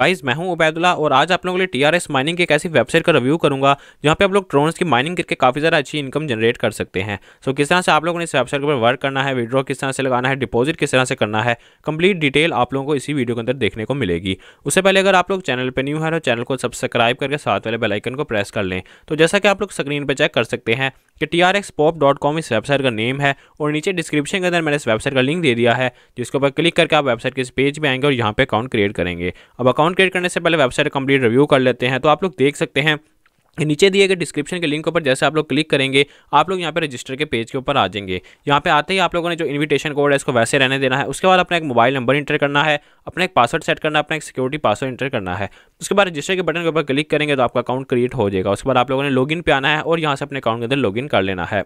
guys मैं हूं उबैदुल्ला और आज आप लोगों के लिए टीआरएस माइनिंग की एक ऐसी वेबसाइट का रिव्यू करूंगा जहां पे आप लोग ड्रोन्स की माइनिंग करके काफ़ी ज़्यादा अच्छी इनकम जनरेट कर सकते हैं सो so, किस तरह से आप लोगों ने इस वेबसाइट के ऊपर वर्क करना है विड्रॉ किस तरह से लगाना है डिपॉजिट किस तरह से करना है कंप्लीट डिटेल आप लोगों को इसी वीडियो के अंदर देखने को मिलेगी उससे पहले अगर आप लोग चैनल पर न्यू है तो चैनल को सब्सक्राइब करके साथ वाले बेलाइकन को प्रेस कर लें तो जैसा कि आप लोग स्क्रीन पर चेक कर सकते हैं कि T R X pop dot com इस वेबसाइट का नेम है और नीचे डिस्क्रिप्शन के अंदर मैंने इस वेबसाइट का लिंक दे दिया है जिसके ऊपर क्लिक करके आप वेबसाइट के इस पेज पर आएंगे और यहाँ पर अकाउंट क्रिएट करेंगे अब अकाउंट अकाउंट क्रिएट करने से पहले वेबसाइट कंप्लीट रिव्यू कर लेते हैं तो आप लोग देख सकते हैं नीचे दिए गए डिस्क्रिप्शन के लिंक के ऊपर जैसे आप लोग क्लिक करेंगे आप लोग यहाँ पे रजिस्टर के पेज के ऊपर आ जाएंगे यहाँ पे आते ही आप लोगों ने जो इनविटेशन कोड है इसको वैसे रहने देना है उसके बाद अपना एक मोबाइल नंबर इंटर करना है अपना एक पासवर्ड सेट करना है अपना एक सिक्योरिटी पासवर्ड इंटर करना है उसके बाद रजिस्टर के बटन के ऊपर क्लिक करेंगे तो आपका अकाउंट क्रिएट हो जाएगा उसके बाद आप लोगों ने लॉग पे आना है और यहाँ से अपने अकाउंट के अंदर लॉगिन कर लेना है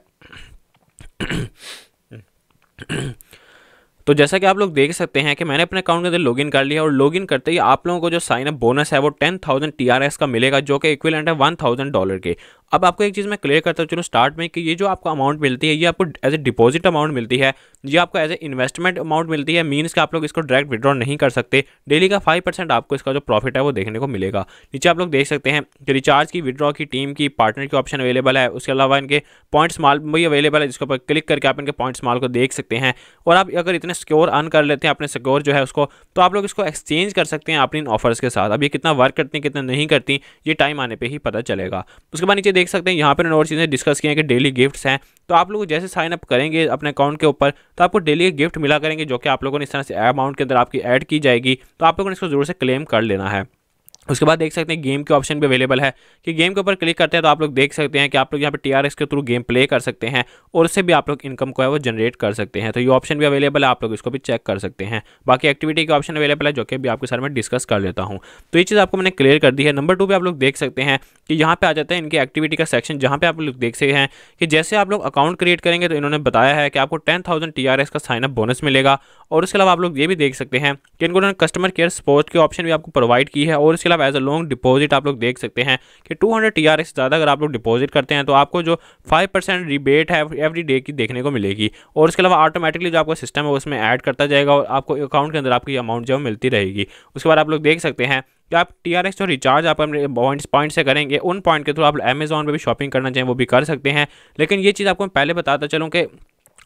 तो जैसा कि आप लोग देख सकते हैं कि मैंने अपने अकाउंट के अंदर लॉगिन कर लिया और लॉगिन करते ही आप लोगों को जो साइन बोनस है वो टेन थाउजेंड टी का मिलेगा जो कि इक्विलेंट है वन थाउजेंड डॉलर के अब आपको एक चीज़ मैं क्लियर करता हूँ चलो स्टार्ट में कि ये जो आपको अमाउंट मिलती है ये आपको एज ए डिपॉजिट अमाउंट मिलती है ये आपको एज ए इन्वेस्टमेंट अमाउंट मिलती है मीन्स कि आप लोग इसको डायरेक्ट विड्रॉ नहीं कर सकते डेली का फाइव परसेंट आपको इसका जो प्रॉफिट है वो देखने को मिलेगा नीचे आप लोग देख सकते हैं कि रिचार्ज की विड्रॉ की टीम की पार्टनर की ऑप्शन अवेलेबल है उसके अलावा इनके पॉइंट्स माल भी अवेलेबल है जिसके ऊपर क्लिक करके आप इनके पॉइंट्स माल को देख सकते हैं और आप अगर इतने स्क्योर अर्न कर लेते हैं अपने सिक्योर जो है उसको तो आप लोग इसको एक्सचेंज कर सकते हैं अपनी ऑफर्स के साथ अब ये कितना वर्क करती हैं कितना नहीं करती ये टाइम आने पर ही पता चलेगा उसके बाद नीचे देख सकते हैं यहाँ पर और चीज़ें डिस्कस किए हैं कि डेली गिफ्ट्स हैं तो आप लोग जैसे साइन अप करेंगे अपने अकाउंट के ऊपर तो आपको डेली गिफ्ट मिला करेंगे जो कि आप लोगों ने इस तरह से अमाउंट के अंदर आपकी ऐड की जाएगी तो आप लोगों ने इसको जरूर से क्लेम कर लेना है उसके बाद देख सकते हैं गेम के ऑप्शन भी अवेलेबल है कि गेम के ऊपर क्लिक करते हैं तो आप लोग देख सकते हैं कि आप लोग यहाँ पे टीआरएस के थ्रू गेम प्ले कर सकते हैं और उससे भी आप लोग इनकम को है वो जनरेट कर सकते हैं तो ये ऑप्शन भी अवेलेबल है आप लोग इसको भी चेक कर सकते हैं बाकी एक्टिविटी के ऑप्शन अवेलेबल है जो कि अभी आपके साथ में डिस्कस कर लेता हूँ तो ये चीज़ आपको मैंने क्लियर कर दी है नंबर टू पर आप लोग देख सकते हैं कि यहाँ पर आ जाता है इनकी एक्टिविटी का सेक्शन जहाँ पर आप लोग देख सकते हैं कि जैसे आप लोग अकाउंट क्रिएट करेंगे तो इन्होंने बताया है कि आपको टेन थाउजेंड का साइनअप बोनस मिलेगा और उसके अलावा आप लोग ये भी देख सकते हैं कि इनको उन्होंने कस्टमर केयर सपोर्ट के ऑप्शन भी आपको प्रोवाइड की है और उसके अलावा have as a long deposit आप लोग देख सकते हैं कि 200 हंड्रेड से ज़्यादा अगर आप लोग डिपॉजिट करते हैं तो आपको जो 5% रिबेट है एवरी डे की देखने को मिलेगी और उसके अलावा ऑटोमेटिकली जो आपका सिस्टम है उसमें ऐड करता जाएगा और आपको अकाउंट के अंदर आपकी अमाउंट जो मिलती रहेगी उसके बाद आप लोग देख सकते हैं कि आप टी आर एक्स जो रिचार्ज आप अपने पॉइंट्स पॉइंट से करेंगे उन पॉइंट के थ्रू आप अमेज़ॉन पर भी शॉपिंग करना चाहें वो भी कर सकते हैं लेकिन ये चीज़ आपको मैं पहले बताता चलूँ कि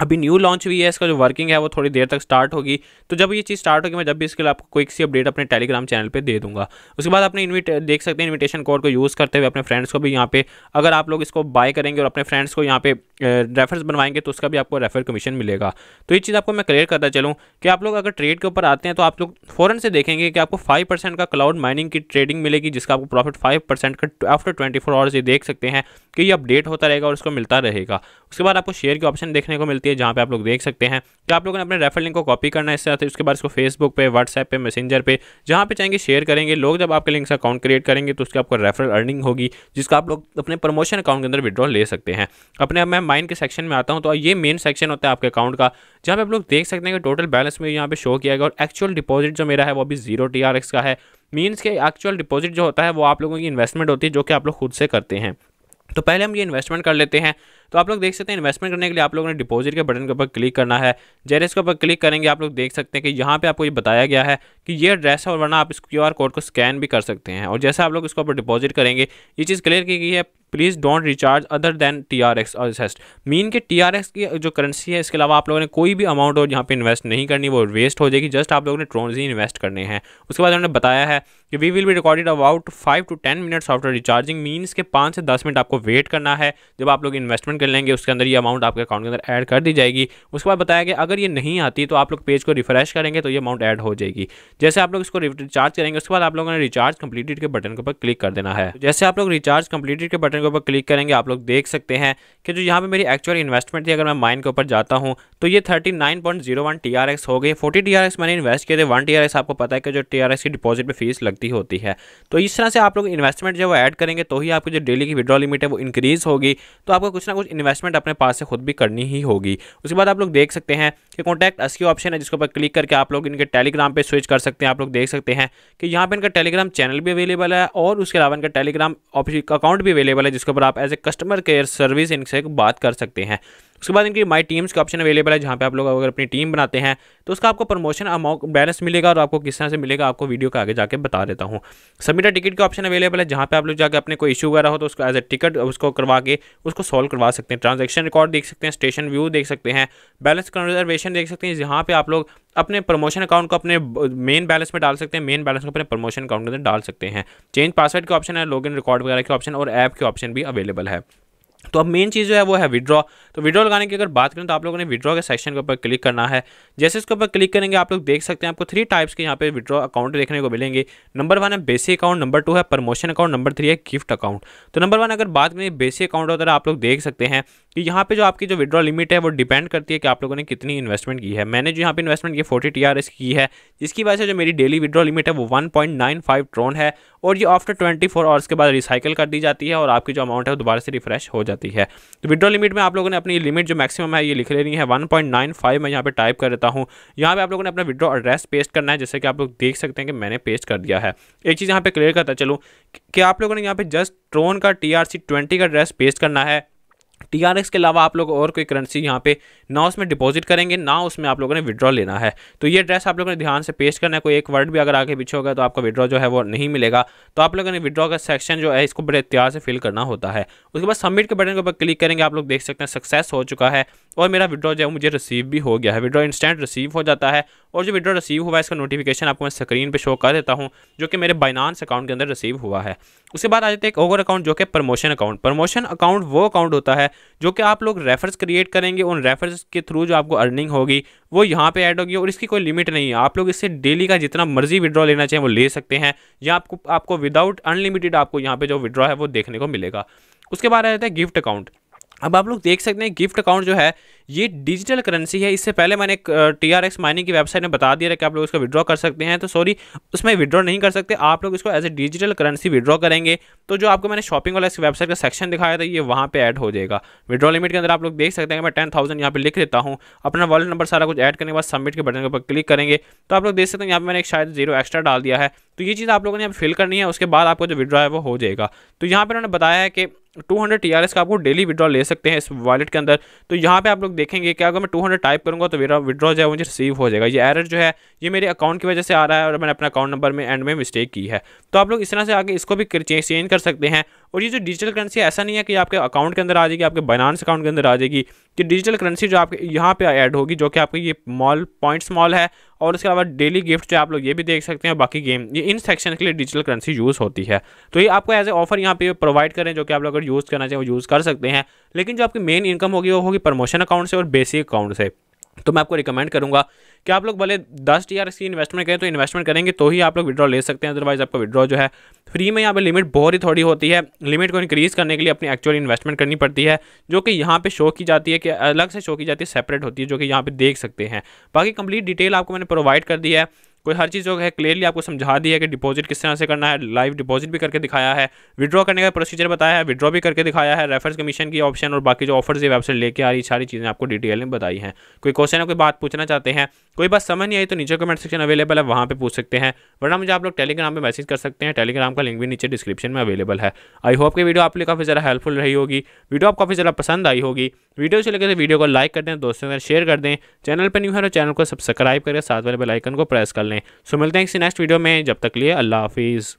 अभी न्यू लॉन्च हुई है इसका जो वर्किंग है वो थोड़ी देर तक स्टार्ट होगी तो जब ये चीज़ स्टार्ट होगी मैं जब भी इसके लिए आपको क्विक सी अपडेट अपने टेलीग्राम चैनल पे दे दूंगा उसके बाद अपने इन्विट देख सकते हैं इन्विटेशन कोड को यूज़ करते हुए अपने फ्रेंड्स को भी यहाँ पे अगर आप लोग इसको बाय करेंगे और अपने फ्रेंड्स को यहाँ पे रेफरेंस बनवाएंगे तो उसका भी आपको रेफर कमीशन मिलेगा तो ये चीज़ आपको मैं क्लियर करता चलूँ कि आप लोग अगर ट्रेड के ऊपर आते हैं तो आप लोग फ़ौरन से देखेंगे कि आपको फाइव परसेंट का क्लाउड माइनिंग की ट्रेडिंग मिलेगी जिसका आपको प्रॉफिट फाइव परसेंट का आफ्टर ट्वेंटी फोर आवर्स ये देख सकते हैं कि ये अपडेट होता रहेगा और उसको मिलता रहेगा उसके बाद आपको शेयर के ऑप्शन देखने को मिलता मिलती है जहाँ पे आप लोग देख सकते हैं कि आप लोगों ने अपने रेफर लिंक को कॉपी करना है इससे साथ उसके बाद इसको फेसबुक पे व्हाट्सएप पे मैसेंजर पे जहाँ पे चाहेंगे शेयर करेंगे लोग जब आपके लिंक से अकाउंट क्रिएट करेंगे तो उसके आपको रेफरल अर्निंग होगी जिसका आप लोग अपने प्रमोशन अकाउंट के अंदर विड्रॉ ले सकते हैं अपने मैं माइंड के सेक्शन में आता हूँ तो ये मेन सेक्शन होता है आपके अकाउंट का जहाँ पे आप लोग देख सकते हैं कि टोटल बैलेंस में यहाँ पे शो किया गया और एक्चुअल डिपॉजिट जो मेरा है वो अभी जीरो टी का है मीन्स के एक्चुअल डिपॉजिट जो होता है वो आप लोगों की इन्वेस्टमेंट होती है जो कि आप लोग खुद से करते हैं तो पहले हम ये इन्वेस्टमेंट कर लेते हैं तो आप लोग देख सकते हैं इन्वेस्टमेंट करने के लिए आप लोगों ने डिपॉजिट के बटन के ऊपर क्लिक करना है जेरेस के ऊपर क्लिक करेंगे आप लोग देख सकते हैं कि यहाँ पे आपको ये बताया गया है कि ये एड्रेस है और वरना आप इस क्यू कोड को स्कैन भी कर सकते हैं और जैसे आप लोग इसके ऊपर डिपॉजिट करेंगे ये चीज़ क्लियर की गई है please don't recharge other than T R X और सेस्ट मीन के टी आर एक्स की जो करेंसी है इसके अलावा आप लोगों ने कोई भी अमाउंट और यहाँ पे इन्वेस्ट नहीं करनी वो वेस्ट हो जाएगी जस्ट आप लोगों ने ट्रोन ही इन्वेस्ट करने हैं उसके बाद उन्होंने बताया है कि we will be recorded about five to ten minutes after recharging means के पाँच से दस मिनट आपको वेट करना है जब आप लोग इन्वेस्टमेंट कर लेंगे उसके अंदर ये अमाउंट आपके अकाउंट के अंदर ऐड कर दी जाएगी उसके बाद बताया गया अगर ये नहीं आती तो आप लोग पेज को रिफ्रेश करेंगे तो ये अमाउंट ऐड हो जाएगी जैसे आप लोग इसको रिचार्ज करेंगे उसके बाद आप लोगों ने रिचार्ज कंप्लीटेड के बटन के ऊपर क्लिक कर देना है जैसे आप लोग रिचार्ज कंप्लीटेड के बटन के ऊपर क्लिक करेंगे आप लोग देख सकते हैं कि जो यहाँ पे मेरी एक्चुअल इन्वेस्टमेंट थी अगर मैं माइन के ऊपर जाता हूँ तो ये 39.01 TRX हो गई 40 TRX मैंने इन्वेस्ट किए थे 1 TRX आपको पता है कि जो TRX की डिपॉजिट पे फीस लगती होती है तो इस तरह से आप लोग इन्वेस्टमेंट वो ऐड करेंगे तो ही आपकी जो डेली की विड्रॉ लिमिट है वो इंक्रीज़ होगी तो आपको कुछ ना कुछ इन्वेस्टमेंट अपने पास से खुद भी करनी ही होगी उसके बाद आप लोग देख सकते हैं कि कॉन्टैक्ट अस की ऑप्शन है जिसके ऊपर क्लिक करके आप लोग इनके टेलीग्राम पर स्विच कर सकते हैं आप लोग देख सकते हैं कि यहाँ पर इनका टेलीग्राम चैनल भी अवेलेबल है और उसके अलावा इनका टेलीग्राम अकाउंट भी अवेलेबल है जिसके ऊपर आप as a customer care service इनसे बात कर सकते हैं उसके बाद इनकी माई टीम्स का ऑप्शन अवेलेबल है जहाँ पे आप लोग अगर अपनी टीम बनाते हैं तो उसका आपको प्रमोशन अमाउंट बैलेंस मिलेगा और आपको किस तरह से मिलेगा आपको वीडियो का आगे जाकर बता देता हूँ सबमिटर टिकट का ऑप्शन अवेलेबल है जहाँ पे आप लोग जाकर अपने कोई इशू वगैरह हो तो उसको एज ए टिकट उसको करवा के उसको सॉल्व करवा सकते हैं ट्रांजेक्शन रिकॉर्ड देख सकते हैं स्टेशन व्यू देख सकते हैं बैलेंस कन्जर्वेशन देख सकते हैं जहाँ पे आप लोग अपने प्रमोशन अकाउंट को अपने मेन बैलेंस में डाल सकते हैं मेन बैलेंस को अपने प्रमोशन अकाउंट के अंदर डाल सकते हैं चेंज पासवर्ड के ऑप्शन है लॉगिन रिकॉर्ड वगैरह के ऑप्शन और ऐप के ऑप्शन भी अवेलेबल है तो अब मेन चीज़ जो है वो है विड्रॉ तो विड्रॉ लगाने की अगर बात करें तो आप लोगों ने विड्रॉ के सेक्शन के ऊपर क्लिक करना है जैसे इसके ऊपर क्लिक करेंगे आप लोग देख सकते हैं आपको थ्री टाइप्स के यहाँ पे विड्रॉ अकाउंट देखने को मिलेंगे नंबर वन है बेसिक अकाउंट नंबर टू है प्रमोशन अकाउंट नंबर थ्री है गिफ्ट अकाउंट तो नंबर वन अगर बात करें बेसिक अकाउंट वगैरह आप लोग देख सकते हैं कि यहाँ पे जो आपकी जो विड्रॉ लिमिट है वो डिपेंड करती है कि आप लोगों ने कितनी इन्वेस्टमेंट की है मैंने जो यहाँ पे इन्वेस्टमेंट की फोर्टी टी आर की है जिसकी वजह से जो मेरी डेली विड्रॉ लिमिट है वो one point nine five TRON है और ये आफ्टर ट्वेंटी फोर आवर्स के बाद रिसाइकिल कर दी जाती है और आपकी जो अमाउंट है वो दोबारा से रिफ्रेश हो जाती है जाती है तो विड्रॉ लिमिट में आप लोगों ने अपनी लिमिट जो मैक्सिमम है ये लिख लेनी है 1.95 मैं यहाँ पे टाइप कर देता हूँ यहाँ पे आप लोगों ने अपना विड्रॉ एड्रेस पेस्ट करना है जैसे कि आप लोग देख सकते हैं कि मैंने पेस्ट कर दिया है एक चीज़ यहाँ पे क्लियर करता चलूँ कि आप लोगों ने यहाँ पे जस्ट ट्रोन का टी आर का एड्रेस पेस्ट करना है टीआरएक्स के अलावा आप लोग और कोई करेंसी यहाँ पे ना उसमें डिपॉजिट करेंगे ना उसमें आप लोगों ने विड्रॉ लेना है तो ये एड्रेस आप लोगों ने ध्यान से पेश करना है कोई एक वर्ड भी अगर आगे पीछे होगा तो आपका विड्रॉ जो है वो नहीं मिलेगा तो आप लोगों ने विड्रॉ का सेक्शन जो है इसको बड़े एहतियात से फिल करना होता है उसके बाद सबमिट के बटन के ऊपर क्लिक करेंगे आप लोग देख सकते हैं सक्सेस हो चुका है और मेरा विड्रॉ जो है मुझे रिसीव भी हो गया है विड्रॉ इंस्टेंट रिसीव हो जाता है और जो विड्रॉ रिसीव हुआ है इसका नोटिफिकेशन आपको मैं स्क्रीन पर शो कर देता हूँ जो कि मेरे बाइनानस अकाउंट के अंदर रिसीव हुआ है उसके बाद आ जाते हैं एक ओवर अकाउंट जो कि प्रमोशन अकाउंट प्रमोशन अकाउंट वो अकाउंट होता है जो कि आप लोग रेफर्स क्रिएट करेंगे उन रेफर्स के थ्रू जो आपको अर्निंग होगी वो यहाँ पे ऐड होगी और इसकी कोई लिमिट नहीं है आप लोग इससे डेली का जितना मर्जी विड्रॉ लेना चाहिए वो ले सकते हैं या आपको आपको विदाउट अनलिमिटेड आपको यहाँ पर जो विड्रॉ है वो देखने को मिलेगा उसके बाद आ जाता है गिफ्ट अकाउंट अब आप लोग देख सकते हैं गिफ्ट अकाउंट जो है ये डिजिटल करेंसी है इससे पहले मैंने टी आर एक्स माइनिंग की वेबसाइट में बता दिया कि आप लोग इसको विड्रॉ कर सकते हैं तो सॉरी उसमें विड्रॉ नहीं कर सकते आप लोग इसको as a digital currency withdraw करेंगे तो जो आपको मैंने शॉपिंग वाला इस वेबसाइट का सेक्शन दिखाया था ये वहाँ पर ऐड हो जाएगा विड्रॉ लिमिट के अंदर आप लोग देख सकते हैं मैं टेन थाउजेंड यहाँ पर लिख देता हूँ अपना वॉलेट नंबर सारा कुछ ऐड करने के बाद सबमिट के बटन के ऊपर क्लिक करेंगे तो आप लोग देख सकते हैं यहाँ पर मैंने एक शायद जीरो एक्स्ट्रा डाल दिया है तो ये चीज़ आप लोगों ने यहाँ फिल करनी है उसके बाद आपको जो विड्रॉ है वो हो जाएगा तो यहाँ पर उन्होंने बताया है कि टू हंड्रेड टी का आपको डेली विड्रॉ ले सकते हैं इस वॉलेट के अंदर तो यहाँ पे आप लोग लोग देखेंगे क्या अगर मैं टू हंड्रेड टाइप करूँगा तो मेरा विड्रॉ जो है मुझे रिसीव हो जाएगा ये एरर जो है ये मेरे अकाउंट की वजह से आ रहा है और मैंने अपना अकाउंट नंबर में एंड में मिस्टेक की है तो आप लोग इस तरह से आगे इसको भी चेंज कर सकते हैं और ये जो डिजिटल करेंसी ऐसा नहीं है कि आपके अकाउंट के अंदर आ जाएगी आपके बाइनानस अकाउंट के अंदर आ जाएगी कि डिजिटल करेंसी जो आपके यहाँ पर ऐड होगी जो कि आपके ये मॉल पॉइंट्स मॉल है और इसके अलावा डेली गिफ्ट जो आप लोग ये भी देख सकते हैं बाकी गेम ये इन सेक्शन के लिए डिजिटल करेंसी यूज़ होती है तो ये आपको एज ए ऑफर यहाँ पे प्रोवाइड करें जो कि आप लोग अगर यूज़ करना चाहें वो यूज़ कर सकते हैं लेकिन जो आपकी मेन इनकम होगी वो होगी प्रमोशन अकाउंट से और बेसिक अकाउंट से तो मैं आपको रिकमेंड करूंगा कि आप लोग भले दस टी आर की इन्वेस्टमेंट करें तो इन्वेस्टमेंट करेंगे तो ही आप लोग विड्रॉ ले सकते हैं अदरवाइज आपका विड्रॉ जो है फ्री में यहाँ पे लिमिट बहुत ही थोड़ी होती है लिमिट को इंक्रीज़ करने के लिए अपनी एक्चुअल इन्वेस्टमेंट करनी पड़ती है जो कि यहाँ पे शो की जाती है कि अलग से शो की जाती है सेपरेट होती है जो कि यहाँ पे देख सकते हैं बाकी कंप्लीट डिटेल आपको मैंने प्रोवाइड कर दी है कोई हर चीज़ जो है क्लियरली आपको समझा दी है कि डिपॉजिट किस तरह से करना है लाइव डिपॉजिट भी करके दिखाया है विड्रॉ करने का प्रोसीजर बताया है विड्रॉ भी करके दिखाया है रेफरेंस कमीशन की ऑप्शन और बाकी जो ऑफर्स ये वेबसाइट लेके आ रही सारी चीज़ें आपको डिटेल में बताई हैं कोई क्वेश्चन है कोई बात पूछना चाहते हैं कोई बात समझ नहीं आई तो नीचे कमेंट सेक्शन अवेलेबल है वहाँ पर पूछ सकते हैं वरना मुझे आप लोग टेलीग्राम पर मैसेज कर सकते हैं टेलीग्राम का लिंक भी नीचे डिस्क्रिप्शन में अवेलेबल है आई होप के वीडियो आप लिए काफ़ी ज्यादा हेल्पफुल रही होगी वीडियो आप काफ़ी ज़्यादा पसंद आई होगी वीडियो से लगे तो वीडियो को लाइक कर दें दोस्तों के साथ शेयर कर दें चैनल पर न्यू है तो चैनल को सब्सक्राइब करके साथ वाले बेलाइकन को प्रेस कर लें लें सो मिलते हैं इसी नेक्स्ट वीडियो में जब तक लिए अल्लाह हाफिज़